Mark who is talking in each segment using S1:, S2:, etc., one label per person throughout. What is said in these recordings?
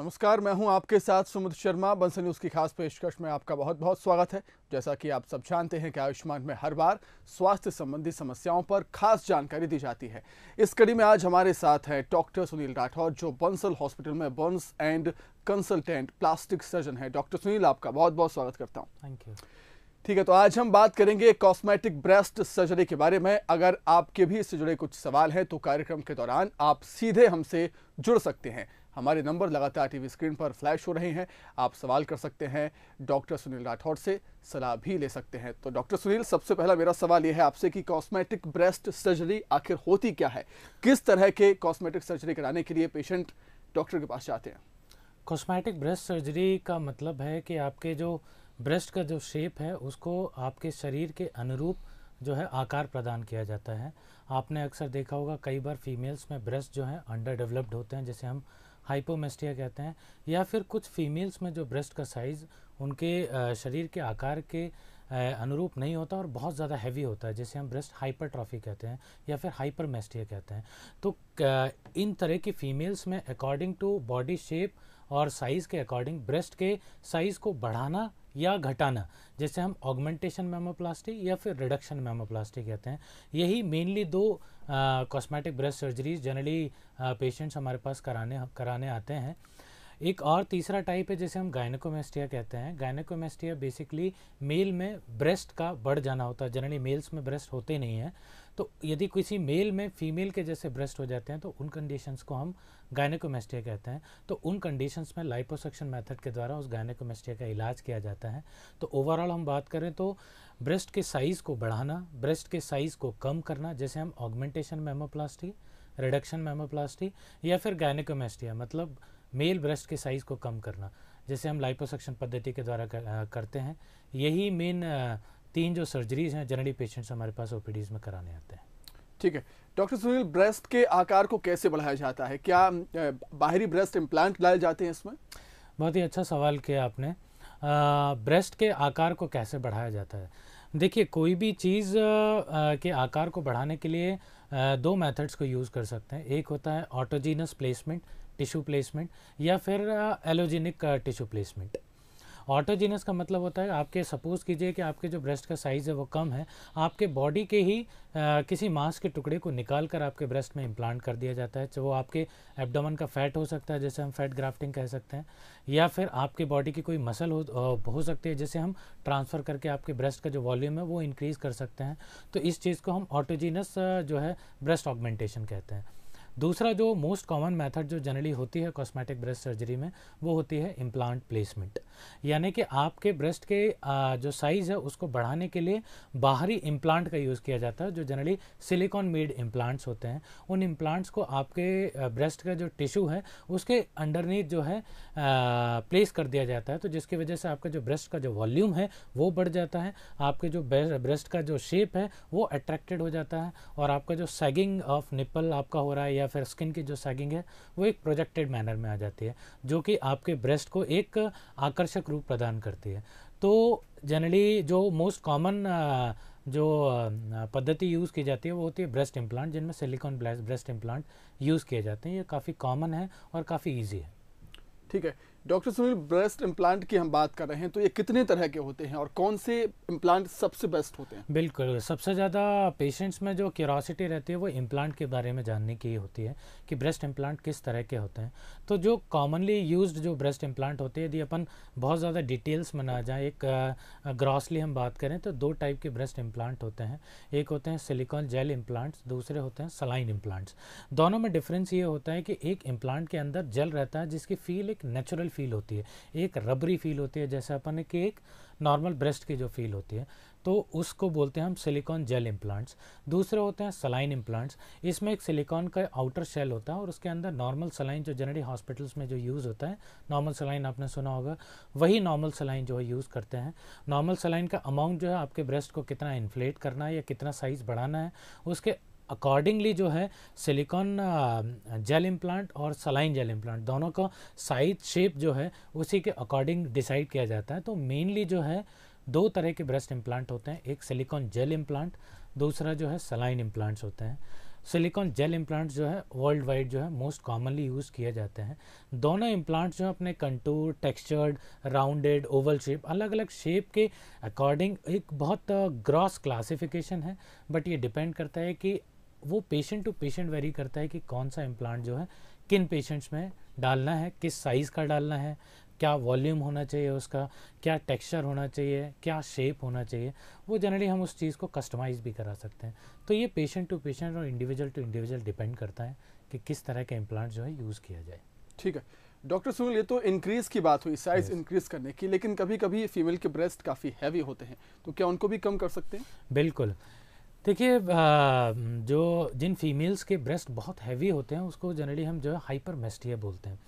S1: नमस्कार मैं हूं आपके साथ सुमित शर्मा बंसल न्यूज़ की खास पेशकश में आपका बहुत बहुत स्वागत है जैसा कि आप सब जानते हैं कि आयुष्मान में हर बार स्वास्थ्य संबंधी समस्याओं पर खास जानकारी दी जाती है इस कड़ी में आज हमारे साथ हैं डॉक्टर सुनील राठौर जो बंसल हॉस्पिटल में बंस एंड कंसल्टेंट प्लास्टिक सर्जन है डॉक्टर सुनील आपका बहुत बहुत स्वागत करता हूँ थैंक यू ठीक है तो आज हम बात करेंगे कॉस्मेटिक ब्रेस्ट सर्जरी के बारे में अगर आपके भी इससे जुड़े कुछ सवाल हैं तो कार्यक्रम के दौरान आप सीधे हमसे जुड़ सकते हैं हमारे नंबर लगातार टीवी स्क्रीन पर फ्लैश हो रहे हैं आप सवाल कर सकते हैं डॉक्टर सुनील राठौड़ से सलाह भी ले सकते हैं तो डॉक्टर सुनील सबसे पहला मेरा सवाल यह है आपसे कि कॉस्मेटिक ब्रेस्ट सर्जरी आखिर होती क्या है किस तरह के कॉस्मेटिक सर्जरी कराने के लिए पेशेंट डॉक्टर के पास जाते हैं
S2: कॉस्मेटिक ब्रेस्ट सर्जरी का मतलब है कि आपके जो ब्रेस्ट का जो शेप है उसको आपके शरीर के अनुरूप जो है आकार प्रदान किया जाता है आपने अक्सर देखा होगा कई बार फीमेल्स में ब्रेस्ट जो है अंडर डेवलप्ड होते हैं जैसे हम हाइपोमेस्टिया कहते हैं या फिर कुछ फीमेल्स में जो ब्रेस्ट का साइज़ उनके शरीर के आकार के अनुरूप नहीं होता और बहुत ज़्यादा हैवी होता है जैसे हम ब्रेस्ट हाइपरट्रॉफी कहते हैं या फिर हाइपरमेस्टिया कहते हैं तो इन तरह की फीमेल्स में अकॉर्डिंग टू बॉडी शेप और साइज़ के अकॉर्डिंग ब्रेस्ट के साइज़ को बढ़ाना या घटाना जैसे हम ऑगमेंटेशन मेमोप्लास्टी या फिर रिडक्शन मेमोप्लास्टी कहते हैं यही मेनली दो cosmetic breast surgeries generally patients हमारे पास कराने कराने आते हैं एक और तीसरा टाइप है जैसे हम गायनकोमेस्टिया कहते हैं गायनकोमेस्टिया बेसिकली मेल में ब्रेस्ट का बढ़ जाना होता है जनरली मेल्स में ब्रेस्ट होते नहीं हैं तो यदि किसी मेल में फीमेल के जैसे ब्रेस्ट हो जाते हैं तो उन कंडीशंस को हम गायनेकोमेस्टिया कहते हैं तो उन कंडीशंस में लाइपोसक्शन मेथड के द्वारा उस गायनेकोमेस्टिया का इलाज किया जाता है तो ओवरऑल हम बात करें तो ब्रेस्ट के साइज़ को बढ़ाना ब्रेस्ट के साइज़ को कम करना जैसे हम ऑगमेंटेशन मेमोप्लास्टी रिडक्शन मेमोप्लास्टी या फिर गायनेकोमेस्टिया मतलब मेल ब्रेस्ट के साइज़ को कम करना जैसे हम लाइपोसक्शन पद्धति के द्वारा करते हैं यही मेन तीन जो सर्जरीज हैं जनरली पेशेंट्स हमारे पास ओपीडीज में कराने आते हैं
S1: ठीक है डॉक्टर सुनील ब्रेस्ट के आकार को कैसे बढ़ाया जाता है क्या बाहरी ब्रेस्ट इम्प्लांट लाए जाते हैं इसमें
S2: बहुत ही अच्छा सवाल किया आपने ब्रेस्ट के आकार को कैसे बढ़ाया जाता है देखिए कोई भी चीज़ के आकार को बढ़ाने के लिए दो मेथड्स को यूज़ कर सकते हैं एक होता है ऑटोजीनस प्लेसमेंट टिश्यू प्लेसमेंट या फिर एलोजेनिक टिश्यू प्लेसमेंट ऑटोजीनस का मतलब होता है आपके सपोज़ कीजिए कि आपके जो ब्रेस्ट का साइज़ है वो कम है आपके बॉडी के ही आ, किसी मांस के टुकड़े को निकाल कर आपके ब्रेस्ट में इम्प्लांट कर दिया जाता है चाहे वो आपके एबडोमन का फैट हो सकता है जैसे हम फैट ग्राफ्टिंग कह सकते हैं या फिर आपके बॉडी की कोई मसल हो हो सकती है जैसे हम ट्रांसफ़र करके आपके ब्रेस्ट का जो वॉल्यूम है वो इंक्रीज़ कर सकते हैं तो इस चीज़ को हम ऑटोजीनस जो है ब्रेस्ट ऑगमेंटेशन कहते हैं दूसरा जो मोस्ट कॉमन मेथड जो जनरली होती है कॉस्मेटिक ब्रेस्ट सर्जरी में वो होती है इम्प्लांट प्लेसमेंट यानी कि आपके ब्रेस्ट के जो साइज़ है उसको बढ़ाने के लिए बाहरी इम्प्लांट का यूज़ किया जाता है जो जनरली सिलिकॉन मेड इम्प्लांट्स होते हैं उन इम्प्लांट्स को आपके ब्रेस्ट का जो टिश्यू है उसके अंडरनीथ जो है प्लेस कर दिया जाता है तो जिसकी वजह से आपका जो ब्रेस्ट का जो वॉल्यूम है वो बढ़ जाता है आपके जो ब्रेस्ट का जो शेप है वो अट्रैक्टेड हो जाता है और आपका जो सैगिंग ऑफ निपल आपका हो रहा है या फिर स्किन की जो सैगिंग है वो एक प्रोजेक्टेड मैनर में आ जाती है जो कि आपके ब्रेस्ट को एक आकर्षक रूप प्रदान करती है तो जनरली जो मोस्ट कॉमन जो पद्धति यूज़ की जाती है वो होती है ब्रेस्ट इम्प्लांट जिनमें सिलिकॉन ब्रेस्ट इम्प्लांट यूज़ किए जाते हैं ये काफ़ी कॉमन है और काफ़ी ईजी है
S1: ठीक है डॉक्टर सुनील ब्रेस्ट इम्प्लांट की हम बात कर रहे हैं तो ये कितने तरह के होते हैं और कौन से इम्प्लांट सबसे बेस्ट होते हैं
S2: बिल्कुल सबसे ज़्यादा पेशेंट्स में जो क्यूरोसिटी रहती है वो इम्प्लांट के बारे में जानने की होती है कि ब्रेस्ट इम्प्लांट किस तरह के होते हैं तो जो कॉमनली यूज जो ब्रेस्ट इम्प्लांट होते हैं यदि अपन बहुत ज़्यादा डिटेल्स में ना जाए एक ग्रॉसली हम बात करें तो दो टाइप के ब्रेस्ट इम्प्लांट होते हैं एक होते हैं सिलिकॉन जेल इम्प्लांट्स दूसरे होते हैं सलाइन इम्प्लांट्स दोनों में डिफरेंस ये होता है कि एक इम्प्लांट के अंदर जेल रहता है जिसकी फील एक नेचुरल फील होती है एक रबरी फील होती है जैसे अपन की एक नॉर्मल ब्रेस्ट की जो फील होती है तो उसको बोलते हैं हम सिलिकॉन जेल इम्प्लांट्स दूसरे होते हैं सलाइन इम्प्लांट्स इसमें एक सिलिकॉन का आउटर शेल होता है और उसके अंदर नॉर्मल सलाइन जो जनरली हॉस्पिटल्स में जो यूज़ होता है नॉर्मल सलाइन आपने सुना होगा वही नॉर्मल सलाइन जो है यूज़ करते हैं नॉर्मल सलाइन का अमाउंट जो है आपके ब्रेस्ट को कितना इन्फ्लेट करना है या कितना साइज़ बढ़ाना है उसके अकॉर्डिंगली जो है सिलिकॉन जेल इम्प्लांट और सलाइन जेल इम्प्लांट दोनों का साइज शेप जो है उसी के अकॉर्डिंग डिसाइड किया जाता है तो मेनली जो है दो तरह के ब्रेस्ट इम्प्लांट होते हैं एक सिलिकॉन जेल इम्प्लांट दूसरा जो है सलाइन इम्प्लांट्स होते हैं सिलिकॉन जेल इम्प्लांट्स जो है वर्ल्ड वाइड जो है मोस्ट कॉमनली यूज़ किए जाते हैं दोनों इम्प्लांट्स जो है अपने contour textured rounded oval shape अलग अलग शेप के अकॉर्डिंग एक बहुत ग्रॉस uh, क्लासिफिकेशन है बट ये डिपेंड करता है कि वो पेशेंट टू पेशेंट वेरी करता है कि कौन सा इम्प्लांट जो है किन पेशेंट्स में डालना है किस साइज़ का डालना है क्या वॉल्यूम होना चाहिए उसका क्या टेक्सचर होना चाहिए क्या शेप होना चाहिए वो जनरली हम उस चीज़ को कस्टमाइज़ भी करा सकते हैं तो ये पेशेंट टू पेशेंट और इंडिविजुअल टू इंडिविजुअल डिपेंड करता है कि किस तरह के इम्प्लांट जो है यूज़ किया जाए
S1: ठीक है डॉक्टर सुनील ये तो इंक्रीज की बात हुई साइज इंक्रीज करने की लेकिन कभी कभी फीमेल के ब्रेस्ट काफ़ी हैवी होते हैं तो क्या उनको भी कम कर सकते हैं
S2: बिल्कुल देखिए जो जिन फीमेल्स के ब्रेस्ट बहुत हैवी होते हैं उसको जनरली हम जो है हाइपर मेस्टिया बोलते हैं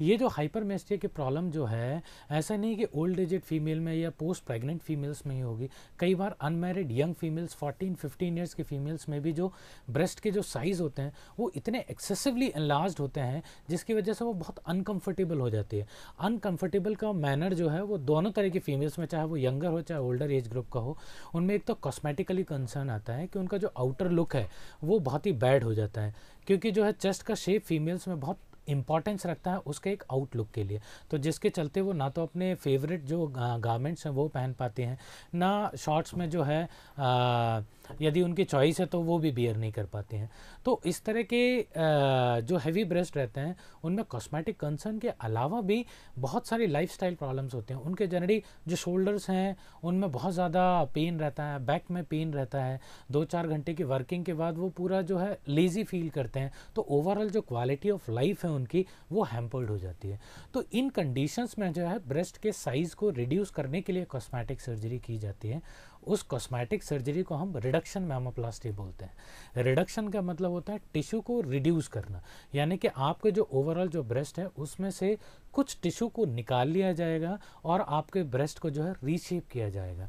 S2: ये जो हाइपरमेस्टिया की प्रॉब्लम जो है ऐसा नहीं कि ओल्ड एजेड फीमेल में या पोस्ट प्रेग्नेंट फीमेल्स में ही होगी कई बार unmarried young females fourteen fifteen years की फीमेल्स में भी जो ब्रेस्ट के जो साइज़ होते हैं वो इतने एक्सेसिवली एनलार्ज होते हैं जिसकी वजह से वो बहुत अनकम्फर्टेबल हो जाती है अनकम्फर्टेबल का मैनर जो है वो दोनों तरह की फीमेल्स में चाहे वो यंगर हो चाहे ओल्डर एज ग्रुप का हो उनमें एक तो कॉस्मेटिकली कंसर्न आता है कि उनका जो आउटर लुक है वो बहुत ही बैड हो जाता है क्योंकि जो है चेस्ट का शेप फीमेल्स में बहुत इम्पॉर्टेंस रखता है उसके एक आउटलुक के लिए तो जिसके चलते वो ना तो अपने फेवरेट जो गारमेंट्स हैं वो पहन पाते हैं ना शॉर्ट्स में जो है आ, यदि उनकी चॉइस है तो वो भी बियर नहीं कर पाते हैं तो इस तरह के जो हैवी ब्रेस्ट रहते हैं उनमें कॉस्मेटिक कंसर्न के अलावा भी बहुत सारी लाइफ प्रॉब्लम्स होते हैं उनके जनरली जो शोल्डर्स हैं उनमें बहुत ज़्यादा पेन रहता है बैक में पेन रहता है दो चार घंटे की वर्किंग के बाद वो पूरा जो है लेज़ी फील करते हैं तो ओवरऑल जो क्वालिटी ऑफ लाइफ है उनकी वो हैम्पर्ड हो जाती है तो इन कंडीशंस में जो है ब्रेस्ट के साइज़ को रिड्यूस करने के लिए कॉस्मेटिक सर्जरी की जाती है उस कॉस्मेटिक सर्जरी को हम रिडक्शन मैमोप्लास्टी बोलते हैं रिडक्शन का मतलब होता है टिश्यू को रिड्यूस करना यानी कि आपके जो ओवरऑल जो ब्रेस्ट है उसमें से कुछ टिश्यू को निकाल लिया जाएगा और आपके ब्रेस्ट को जो है रीशेप किया जाएगा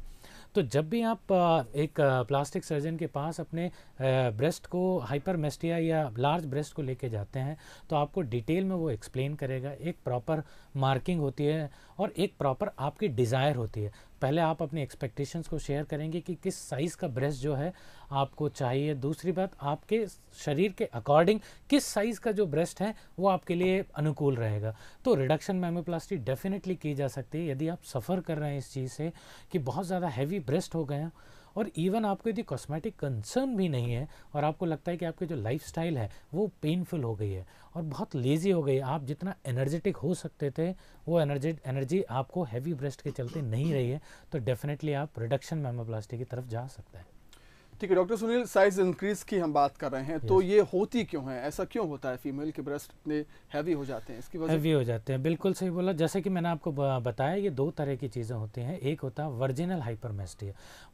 S2: तो जब भी आप एक प्लास्टिक सर्जन के पास अपने ब्रेस्ट को हाइपरमेस्टिया या लार्ज ब्रेस्ट को लेके जाते हैं तो आपको डिटेल में वो एक्सप्लेन करेगा एक प्रॉपर मार्किंग होती है और एक प्रॉपर आपकी डिज़ायर होती है पहले आप अपनी एक्सपेक्टेशंस को शेयर करेंगे कि किस साइज़ का ब्रेस्ट जो है आपको चाहिए दूसरी बात आपके शरीर के अकॉर्डिंग किस साइज़ का जो ब्रेस्ट है वो आपके लिए अनुकूल रहेगा तो रिडक्शन मेमोप्लास्टी डेफिनेटली की जा सकती है यदि आप सफ़र कर रहे हैं इस चीज़ से कि बहुत ज़्यादा हैवी ब्रेस्ट हो गए हैं और इवन आपको यदि कॉस्मेटिक कंसर्न भी नहीं है और आपको लगता है कि आपकी जो लाइफ है वो पेनफुल हो गई है और बहुत लेज़ी हो गई है आप जितना एनर्जेटिक हो सकते थे वो एनर्जे एनर्जी आपको हैवी ब्रेस्ट के चलते नहीं रही है तो डेफिनेटली आप रिडक्शन मेमोप्लास्टी की तरफ जा सकते हैं
S1: ठीक है डॉक्टर सुनील साइज इंक्रीज की हम बात कर रहे हैं तो yes. तो ये होती क्यों है ऐसा क्यों होता है फीमेल के ब्रेस्ट इतने हैवी हो जाते हैं इसकी वजह हैवी
S2: हो जाते हैं बिल्कुल सही बोला जैसे कि मैंने आपको बताया ये दो तरह की चीज़ें होती हैं एक होता है वर्जिनल हाइपरमेस्टिया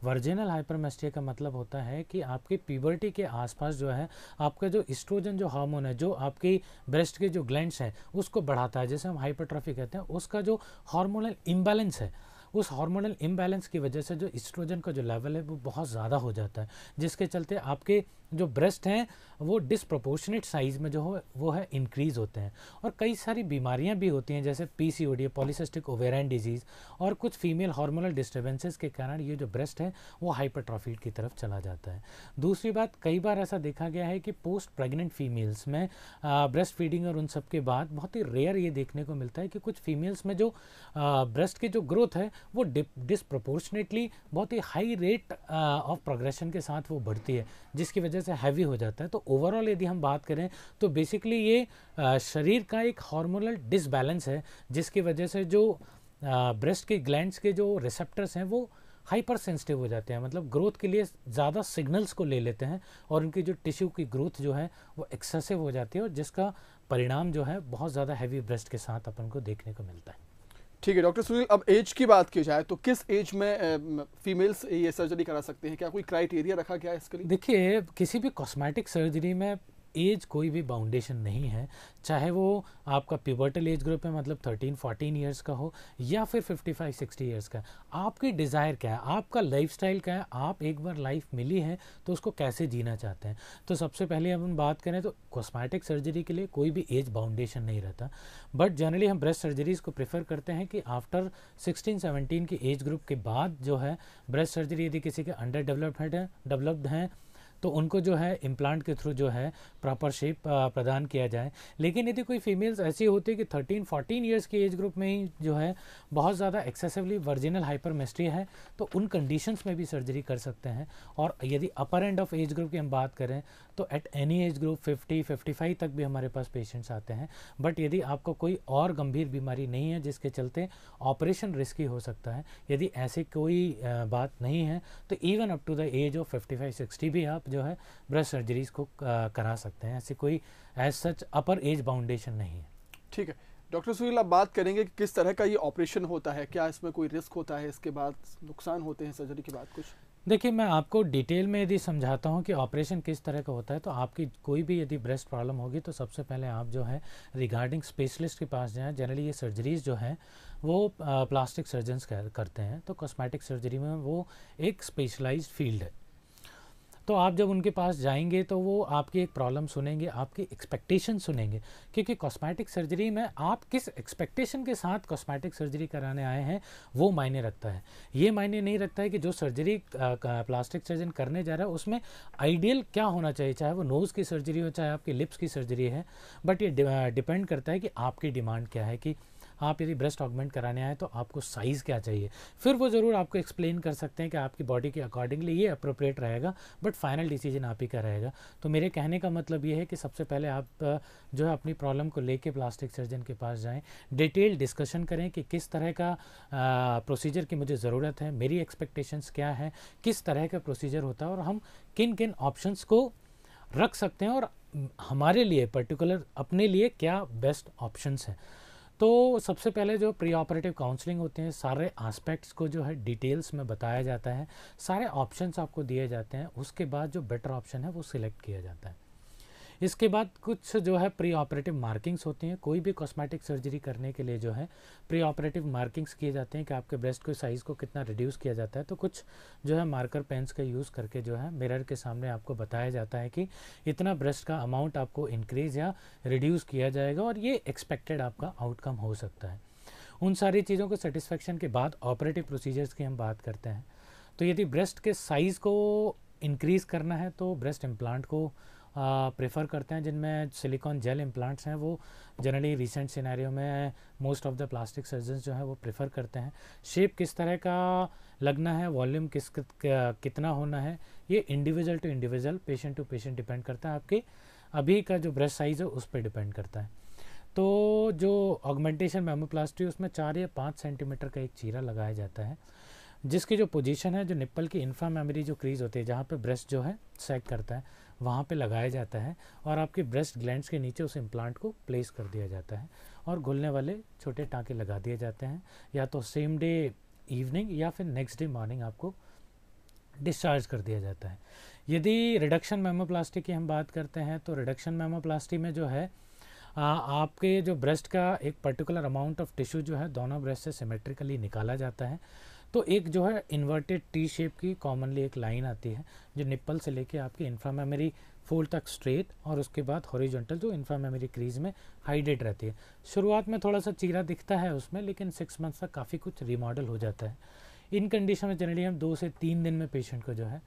S2: वर्जिनल हाइपरमेस्टिया का मतलब होता है कि आपकी प्यूबर्टी के आसपास जो है आपका जो इस्ट्रोजन जो हार्मोन है जो आपकी ब्रेस्ट के जो ग्लैंड हैं उसको बढ़ाता है जैसे हम हाइपरट्रॉफी कहते हैं उसका जो हार्मोनल इम्बेलेंस है उस हार्मोनल इम्बैलेंस की वजह से जो इस्ट्रोजन का जो लेवल है वो बहुत ज़्यादा हो जाता है जिसके चलते आपके जो ब्रेस्ट हैं वो डिसप्रोपोर्शनेट साइज़ में जो हो वो है इंक्रीज़ होते हैं और कई सारी बीमारियां भी होती हैं जैसे P C D polycystic ovarian disease और कुछ फीमेल हार्मोनल डिस्टर्बेंसेस के कारण ये जो ब्रेस्ट है वो हाइपरट्रॉफीड की तरफ चला जाता है दूसरी बात कई बार ऐसा देखा गया है कि पोस्ट प्रेगनेंट फीमेल्स में ब्रेस्ट फीडिंग और उन सब के बाद बहुत ही रेयर ये देखने को मिलता है कि कुछ फीमेल्स में जो ब्रेस्ट की जो ग्रोथ है वो डिसप्रोपोर्शनेटली बहुत ही हाई रेट ऑफ प्रोग्रेशन के साथ वो बढ़ती है जिसकी वजह से हैवी हो जाता है तो ओवरऑल यदि हम बात करें तो बेसिकली ये शरीर का एक हार्मोनल डिसबैलेंस है जिसकी वजह से जो ब्रेस्ट के ग्लैंड्स के जो रिसेप्टर्स हैं वो हाइपर सेंसिटिव हो जाते हैं मतलब ग्रोथ के लिए ज़्यादा सिग्नल्स को ले लेते हैं और उनकी जो टिश्यू की ग्रोथ जो है वो एक्सेसिव हो जाती है और जिसका परिणाम जो है बहुत ज़्यादा हैवी ब्रेस्ट के साथ अपन को देखने को मिलता है
S1: ठीक है डॉक्टर सुनील अब एज की बात की जाए तो किस एज में फीमेल्स ये सर्जरी करा सकते हैं क्या कोई क्राइटेरिया रखा गया है इसके लिए
S2: देखिए किसी भी कॉस्मेटिक सर्जरी में एज कोई भी बाउंडेशन नहीं है चाहे वो आपका प्यूबर्टल एज ग्रुप है मतलब 13 14 ईयर्स का हो या फिर 55 60 ईयर्स का आपकी डिज़ायर क्या है आपका लाइफस्टाइल क्या है आप एक बार लाइफ मिली है तो उसको कैसे जीना चाहते हैं तो सबसे पहले हम बात करें तो कॉस्मेटिक सर्जरी के लिए कोई भी एज बाउंडेशन नहीं रहता बट जनरली हम ब्रेस्ट सर्जरीज को प्रेफर करते हैं कि आफ्टर सिक्सटीन सेवनटीन की एज ग्रुप के बाद जो है ब्रेस्ट सर्जरी यदि किसी के अंडर डेवलपमेंट है डेवलप्ड हैं तो उनको जो है इम्प्लांट के थ्रू जो है प्रॉपर शेप प्रदान किया जाए लेकिन यदि कोई फीमेल्स ऐसी होती है कि थर्टीन फोर्टीन ईयर्स के एज ग्रुप में ही जो है बहुत ज़्यादा एक्सेसिवली वर्जिनल हाइपरमेस्ट्री है तो उन कंडीशंस में भी सर्जरी कर सकते हैं और यदि upper end of age group की हम बात करें तो at any age group fifty fifty तक भी हमारे पास पेशेंट्स आते हैं बट यदि आपको कोई और गंभीर बीमारी नहीं है जिसके चलते ऑपरेशन रिस्की हो सकता है यदि ऐसी कोई बात नहीं है तो even up to the age of fifty five भी आप जो है ब्रेस्ट सर्जरीज को करा सकते हैं ऐसे कोई एज सच अपर एज बाउंडेशन नहीं है
S1: ठीक है डॉक्टर सुनील आप बात करेंगे कि किस तरह का ये ऑपरेशन होता है क्या इसमें कोई रिस्क होता है इसके बाद नुकसान होते हैं सर्जरी के बाद कुछ
S2: देखिए मैं आपको डिटेल में यदि समझाता हूँ कि ऑपरेशन किस तरह का होता है तो आपकी कोई भी यदि ब्रेस्ट प्रॉब्लम होगी तो सबसे पहले आप जो है रिगार्डिंग स्पेशलिस्ट के पास जाएँ जनरली ये सर्जरीज जो हैं वो प्लास्टिक सर्जन्स करते हैं तो कॉस्मेटिक सर्जरी में वो एक स्पेशलाइज्ड फील्ड है तो आप जब उनके पास जाएंगे तो वो आपकी एक प्रॉब्लम सुनेंगे आपकी एक्सपेक्टेशन सुनेंगे क्योंकि कॉस्मेटिक सर्जरी में आप किस एक्सपेक्टेशन के साथ कॉस्मेटिक सर्जरी कराने आए हैं वो मायने रखता है ये मायने नहीं रखता है कि जो सर्जरी प्लास्टिक सर्जन करने जा रहा है उसमें आइडियल क्या होना चाहिए चाहे वो नोज़ की सर्जरी हो चाहे आपकी लिप्स की सर्जरी है बट ये डिपेंड करता है कि आपकी डिमांड क्या है कि आप यदि ब्रेस्ट ऑगमेंट कराने आए तो आपको साइज़ क्या चाहिए फिर वो ज़रूर आपको एक्सप्लेन कर सकते हैं कि आपकी बॉडी के अकॉर्डिंगली ये अप्रोप्रिएट रहेगा बट फाइनल डिसीजन आप ही का रहेगा तो मेरे कहने का मतलब ये है कि सबसे पहले आप जो है अपनी प्रॉब्लम को लेके प्लास्टिक सर्जन के पास जाएँ डिटेल डिस्कशन करें कि किस तरह का प्रोसीजर की मुझे ज़रूरत है मेरी एक्सपेक्टेशंस क्या है किस तरह का प्रोसीजर होता है और हम किन किन ऑप्शंस को रख सकते हैं और हमारे लिए पर्टिकुलर अपने लिए क्या बेस्ट ऑप्शंस हैं तो सबसे पहले जो प्री ऑपरेटिव काउंसलिंग होते हैं सारे आस्पेक्ट्स को जो है डिटेल्स में बताया जाता है सारे ऑप्शंस आपको दिए जाते हैं उसके बाद जो बेटर ऑप्शन है वो सिलेक्ट किया जाता है इसके बाद कुछ जो है प्री ऑपरेटिव मार्किंग्स होती हैं कोई भी कॉस्मेटिक सर्जरी करने के लिए जो है प्री ऑपरेटिव मार्किंग्स किए जाते हैं कि आपके ब्रेस्ट के साइज़ को कितना रिड्यूस किया जाता है तो कुछ जो है मार्कर पेन्स का यूज़ करके जो है मिरर के सामने आपको बताया जाता है कि इतना ब्रेस्ट का अमाउंट आपको इंक्रीज़ या रिड्यूस किया जाएगा और ये एक्सपेक्टेड आपका आउटकम हो सकता है उन सारी चीज़ों को सेटिस्फेक्शन के बाद ऑपरेटिव प्रोसीजर्स की हम बात करते हैं तो यदि ब्रेस्ट के साइज़ को इंक्रीज़ करना है तो ब्रेस्ट इम्प्लांट को प्रेफर करते हैं जिनमें सिलिकॉन जेल इम्प्लांट्स हैं वो जनरली रिसेंट सिनेरियो में most of the plastic surgeon जो है वो प्रेफर करते हैं शेप किस तरह का लगना है वॉल्यूम किस कितना होना है ये individual to individual patient to patient depend करता है आपके अभी का जो ब्रेस्ट साइज़ है उस पर डिपेंड करता है तो जो ऑगमेंटेशन मेमोप्लास्टी उसमें चार या पाँच सेंटीमीटर का एक चीरा लगाया जाता है जिसकी जो पोजीशन है जो निप्पल की इन्फ्रा मेमोरी जो क्रीज होती है जहाँ पे ब्रेस्ट जो है सेट करता है वहाँ पे लगाया जाता है और आपके ब्रेस्ट ग्लैंड्स के नीचे उस इम्प्लांट को प्लेस कर दिया जाता है और घुलने वाले छोटे टाँके लगा दिए जाते हैं या तो सेम डे इवनिंग या फिर नेक्स्ट डे मॉर्निंग आपको डिस्चार्ज कर दिया जाता है यदि रिडक्शन मेमोप्लास्टी की हम बात करते हैं तो रिडक्शन मेमोप्लास्टी में जो है आ, आपके जो ब्रेस्ट का एक पर्टिकुलर अमाउंट ऑफ टिश्यू जो है दोनों ब्रेस्ट से सिमेट्रिकली निकाला जाता है तो एक जो है इन्वर्टेड टी शेप की कॉमनली एक लाइन आती है जो निप्पल से लेके आपके इन्फ्रा मेमोरी फोल्ड तक स्ट्रेट और उसके बाद हॉरिजॉन्टल जो इन्फ्रा मेमोरी क्रीज में हाइडेड रहती है शुरुआत में थोड़ा सा चीरा दिखता है उसमें लेकिन सिक्स मंथ्स तक काफ़ी कुछ रिमॉडल हो जाता है इन कंडीशन में जनरली हम दो से तीन दिन में पेशेंट को जो है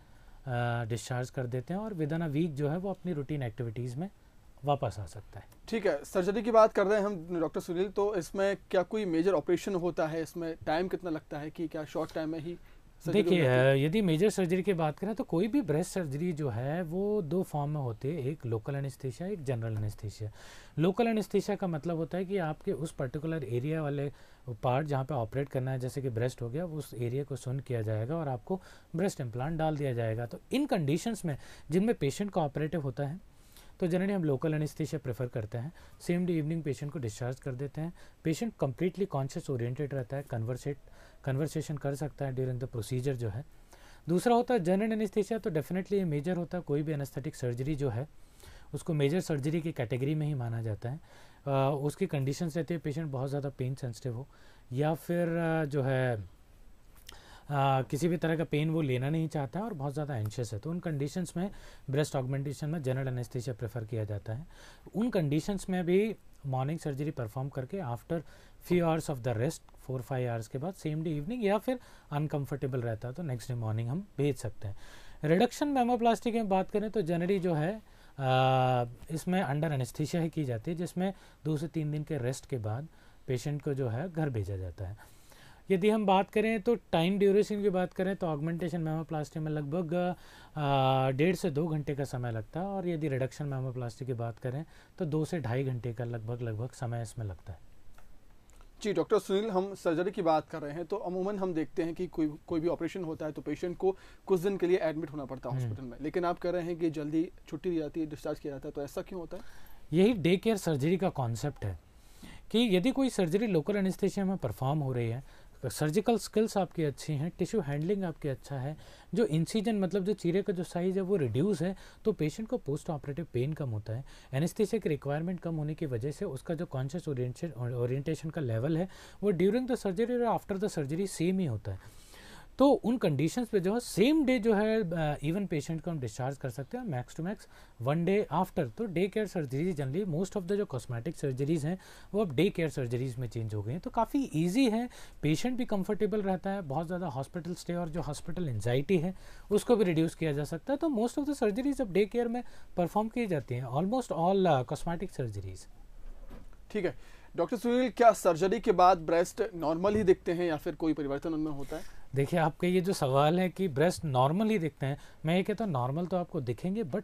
S2: डिस्चार्ज कर देते हैं और विद इन अ वीक जो है वो अपनी रूटीन एक्टिविटीज़ में वापस आ सकता है
S1: ठीक है सर्जरी की बात कर रहे हैं हम डॉक्टर सुनील तो इसमें क्या कोई मेजर ऑपरेशन होता है इसमें टाइम कितना लगता है कि क्या शॉर्ट टाइम में ही देखिए
S2: यदि मेजर सर्जरी की बात करें तो कोई भी ब्रेस्ट सर्जरी जो है वो दो फॉर्म में होती है एक लोकल एनेस्थीसिया एक जनरल एनेस्थीसिया लोकल एनेस्थीसिया का मतलब होता है कि आपके उस पर्टिकुलर एरिया वाले पार्ट जहाँ पे ऑपरेट करना है जैसे कि ब्रेस्ट हो गया उस एरिया को सुन किया जाएगा और आपको ब्रेस्ट इम्प्लांट डाल दिया जाएगा तो इन कंडीशंस में जिनमें पेशेंट को ऑपरेटिव होता है तो जनरली हम लोकल एनेस्थीसिया प्रेफर करते हैं सेम डे इवनिंग पेशेंट को डिस्चार्ज कर देते हैं पेशेंट कम्प्लीटली कॉन्शियस ओरिएंटेड रहता है कन्वर्सेट कन्वर्सेशन कर सकता है ड्यूरिंग द प्रोसीजर जो है दूसरा होता है जनरल एनेस्थीसिया तो डेफिनेटली मेजर होता है कोई भी एनेस्थेटिक सर्जरी जो है उसको मेजर सर्जरी की कैटेगरी में ही माना जाता है आ, उसकी कंडीशन रहती है पेशेंट बहुत ज़्यादा पेन सेंसिटिव हो या फिर जो है किसी भी तरह का पेन वो लेना नहीं चाहता और बहुत ज़्यादा एंशियस है तो उन कंडीशंस में ब्रेस्ट ऑगमेंटेशन में जनरल एनेस्थीसिया प्रेफर किया जाता है उन कंडीशंस में भी मॉर्निंग सर्जरी परफॉर्म करके after few hours of the rest four five hours के बाद सेम डे इवनिंग या फिर अनकम्फर्टेबल रहता है तो नेक्स्ट डे मॉर्निंग हम भेज सकते हैं रिडक्शन मेमोप्लास्टिक में बात करें तो जनरली जो है आ, इसमें अंडर एनेस्थीसिया ही की जाती है जिसमें दो से तीन दिन के रेस्ट के बाद पेशेंट को जो है घर भेजा जाता है यदि हम बात करें तो टाइम ड्यूरेशन की बात करें तो ऑगमेंटेशन मेमोप्लास्टी में लगभग डेढ़ से दो घंटे का समय लगता है और यदि रिडक्शन मेमोप्लास्टी की बात करें तो दो से ढाई घंटे का लगभग लगभग समय इसमें लगता है
S1: जी डॉक्टर सुनील हम सर्जरी की बात कर रहे हैं तो अमूमन हम देखते हैं कि कोई कोई भी ऑपरेशन होता है तो पेशेंट को कुछ दिन के लिए एडमिट होना पड़ता है हॉस्पिटल हम्म। में लेकिन आप कह रहे हैं कि जल्दी छुट्टी दी जाती है डिस्चार्ज किया जाता है तो ऐसा क्यों होता
S2: है यही डे केयर सर्जरी का कॉन्सेप्ट है कि यदि कोई सर्जरी लोकल एनेस्थेशिया में परफॉर्म हो रही है सर्जिकल स्किल्स आपकी अच्छी हैं टिश्यू हैंडलिंग आपकी अच्छा है जो इंसीजन मतलब जो चीरे का जो साइज़ है वो रिड्यूस है तो पेशेंट को पोस्ट ऑपरेटिव पेन कम होता है एनेस्थीसिया की रिक्वायरमेंट कम होने की वजह से उसका जो कॉन्शियस ओरिएंटेशन का लेवल है वो ड्यूरिंग द सर्जरी और आफ्टर द सर्जरी सेम ही होता है तो उन कंडीशंस पे जो है सेम डे जो है इवन पेशेंट को हम डिस्चार्ज कर सकते हैं max to max one day after तो day care surgery generally most of the जो कॉस्मेटिक सर्जरीज हैं वो अब डे केयर सर्जरीज में चेंज हो गई हैं तो काफ़ी ईजी है पेशेंट भी कंफर्टेबल रहता है बहुत ज़्यादा हॉस्पिटल स्टे और जो हॉस्पिटल एन्जाइटी है उसको भी रिड्यूस किया जा सकता है तो मोस्ट ऑफ द सर्जरीज अब डे केयर में परफॉर्म की जाती हैं ऑलमोस्ट ऑल कॉस्मेटिक सर्जरीज
S1: ठीक है डॉक्टर सुनील क्या सर्जरी के बाद ब्रेस्ट नॉर्मल ही दिखते हैं या फिर कोई परिवर्तन उनमें होता है
S2: देखिए आपके ये जो सवाल है कि ब्रेस्ट नॉर्मल ही दिखते हैं मैं ये कहता हूँ नॉर्मल तो आपको दिखेंगे बट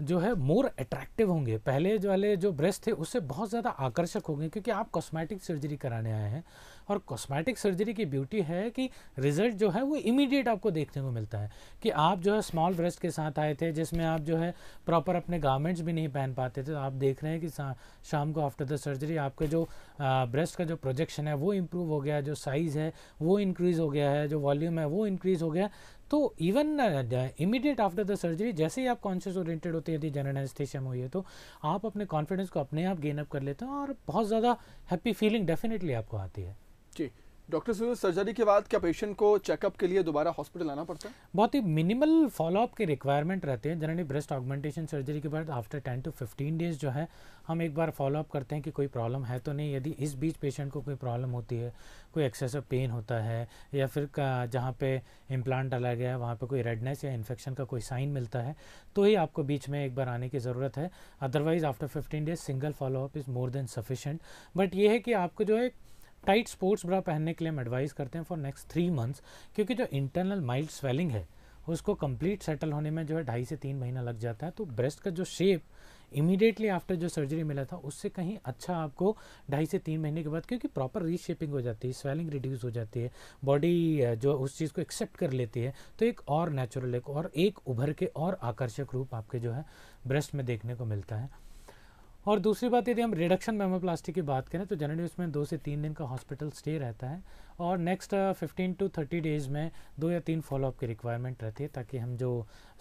S2: जो है मोर अट्रैक्टिव होंगे पहले जो वाले जो ब्रेस्ट थे उससे बहुत ज़्यादा आकर्षक होंगे क्योंकि आप कॉस्मेटिक सर्जरी कराने आए हैं और कॉस्मेटिक सर्जरी की ब्यूटी है कि रिज़ल्ट जो है वो इमीडिएट आपको देखने को मिलता है कि आप जो है स्मॉल ब्रेस्ट के साथ आए थे जिसमें आप जो है प्रॉपर अपने गारमेंट्स भी नहीं पहन पाते थे तो आप देख रहे हैं कि शाम को आफ्टर द सर्जरी आपके जो ब्रेस्ट का जो प्रोजेक्शन है वो इम्प्रूव हो गया जो साइज़ है वो इंक्रीज़ हो गया है जो वॉल्यूम है वो इंक्रीज़ हो गया तो even immediate after the surgery जैसे ही आप कॉन्शियस ओरिएंटेड होते हैं यदि जनरल एनेस्थेशिया में हुई है तो आप अपने कॉन्फिडेंस को अपने आप गेन अप कर लेते हैं और बहुत ज़्यादा हैप्पी फीलिंग डेफिनेटली आपको आती है
S1: जी डॉक्टर सुरेश सर्जरी के बाद क्या पेशेंट को चेकअप के लिए दोबारा हॉस्पिटल आना पड़ता है
S2: बहुत ही मिनिमल फॉलोअप के रिक्वायरमेंट रहते हैं जनरली ब्रेस्ट ऑगमेंटेशन सर्जरी के बाद after ten to fifteen days जो है हम एक बार फॉलोअप करते हैं कि कोई प्रॉब्लम है तो नहीं यदि इस बीच पेशेंट को कोई प्रॉब्लम होती है कोई एक्सेसिव पेन होता है या फिर जहाँ पे इम्प्लांट डाला गया है वहाँ पर कोई रेडनेस या इन्फेक्शन का कोई साइन मिलता है तो ही आपको बीच में एक बार आने की ज़रूरत है otherwise after fifteen days single follow up is more than sufficient but ये है कि आपको जो है टाइट स्पोर्ट्स ब्रा पहनने के लिए हम एडवाइस करते हैं फॉर नेक्स्ट थ्री मंथ्स क्योंकि जो इंटरनल माइल्ड स्वेलिंग है उसको कंप्लीट सेटल होने में जो है ढाई से तीन महीना लग जाता है तो ब्रेस्ट का जो शेप इमीडिएटली आफ्टर जो सर्जरी मिला था उससे कहीं अच्छा आपको ढाई से तीन महीने के बाद क्योंकि प्रॉपर रीशेपिंग हो जाती है स्वेलिंग रिड्यूस हो जाती है बॉडी जो उस चीज़ को एक्सेप्ट कर लेती है तो एक और नेचुरल एक और एक उभर के और आकर्षक रूप आपके जो है ब्रेस्ट में देखने को मिलता है और दूसरी बात यदि हम रिडक्शन मेमोप्लास्टी की बात करें तो जनरली उसमें दो से तीन दिन का हॉस्पिटल स्टे रहता है और next fifteen to thirty days में दो या तीन फॉलोअप की रिक्वायरमेंट रहती है ताकि हम जो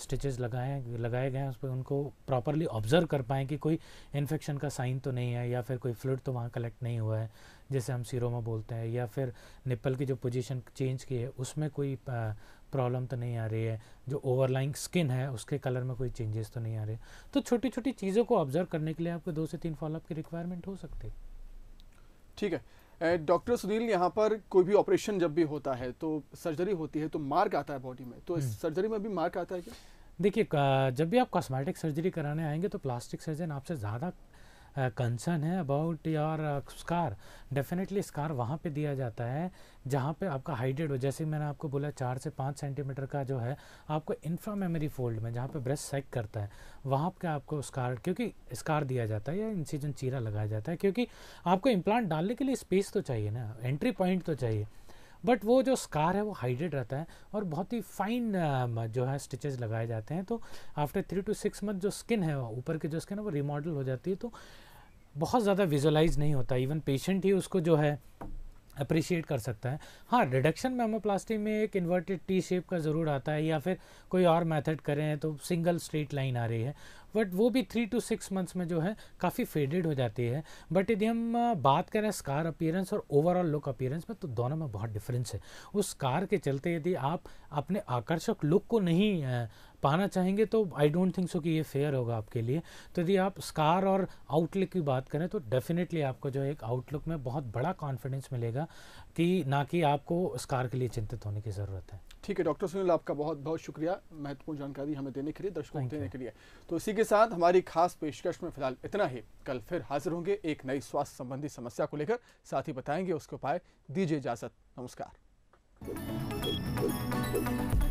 S2: स्टिचेज लगाए लगाए गए हैं उस पर उनको प्रॉपरली ऑब्जर्व कर पाएँ कि कोई इन्फेक्शन का साइन तो नहीं है या फिर कोई फ्लूड तो वहाँ कलेक्ट नहीं हुआ है जैसे हम सीरोमा बोलते हैं या फिर निप्पल की जो पोजिशन चेंज की है उसमें कोई uh, प्रॉब्लम तो नहीं आ रही है जो ओवरलाइंग स्किन है उसके कलर में कोई चेंजेस तो नहीं आ रहे तो छोटी छोटी चीज़ों को ऑब्जर्व करने के लिए आपको दो से तीन फॉलोअप की रिक्वायरमेंट हो सकती है
S1: ठीक है डॉक्टर सुनील यहाँ पर कोई भी ऑपरेशन जब भी होता है तो सर्जरी होती है तो मार्क आता है बॉडी में तो सर्जरी हम्म। में भी मार्क आता है क्या
S2: देखिए जब भी आप कॉस्मेटिक सर्जरी कराने आएंगे तो प्लास्टिक सर्जन आपसे ज़्यादा कंसर्न है about your scar definitely scar वहाँ पे दिया जाता है जहाँ पे आपका हाइडेड हो जैसे मैंने आपको बोला चार से पाँच सेंटीमीटर का जो है आपको इन्फ्रा मेमोरी फोल्ड में जहाँ पे ब्रेस्ट सेक करता है वहाँ पे आपको स्कार क्योंकि स्कार दिया जाता है या इंसीजन चीरा लगाया जाता है क्योंकि आपको इम्प्लांट डालने के लिए स्पेस तो चाहिए ना एंट्री पॉइंट तो चाहिए बट वो जो स्कार है वो हाइडेड रहता है और बहुत ही फाइन um, जो है स्टिचेज लगाए जाते हैं तो after three to six month जो स्किन है ऊपर की जो स्किन है वो रिमॉडल हो जाती है तो बहुत ज़्यादा विजुलाइज नहीं होता इवन पेशेंट ही उसको जो है अप्रिशिएट कर सकता है हाँ रिडक्शन मेमोप्लास्टी में एक इन्वर्टेड टी शेप का ज़रूर आता है या फिर कोई और मेथड करें तो सिंगल स्ट्रेट लाइन आ रही है बट वो भी थ्री टू सिक्स मंथ्स में जो है काफ़ी फेडेड हो जाती है बट यदि हम बात करें स्कार अपीयरेंस और ओवरऑल लुक अपीयरेंस में तो दोनों में बहुत डिफरेंस है उस कार के चलते यदि आप अपने आकर्षक लुक को नहीं पाना चाहेंगे तो आई डोंट थिंक सो कि ये फेयर होगा आपके लिए तो यदि आप स्कार और आउटलुक की बात करें तो डेफिनेटली आपको जो एक आउटलुक में बहुत बड़ा कॉन्फिडेंस मिलेगा कि ना कि आपको स्कार के लिए चिंतित होने की ज़रूरत है
S1: ठीक है डॉक्टर सुनील आपका बहुत बहुत शुक्रिया महत्वपूर्ण जानकारी हमें देने के लिए दर्शकों देने के लिए तो इसी के साथ हमारी खास पेशकश में फिलहाल इतना ही कल फिर हाजिर होंगे एक नई स्वास्थ्य संबंधी समस्या को लेकर साथ ही बताएंगे उसके उपाय दीजिए इजाजत नमस्कार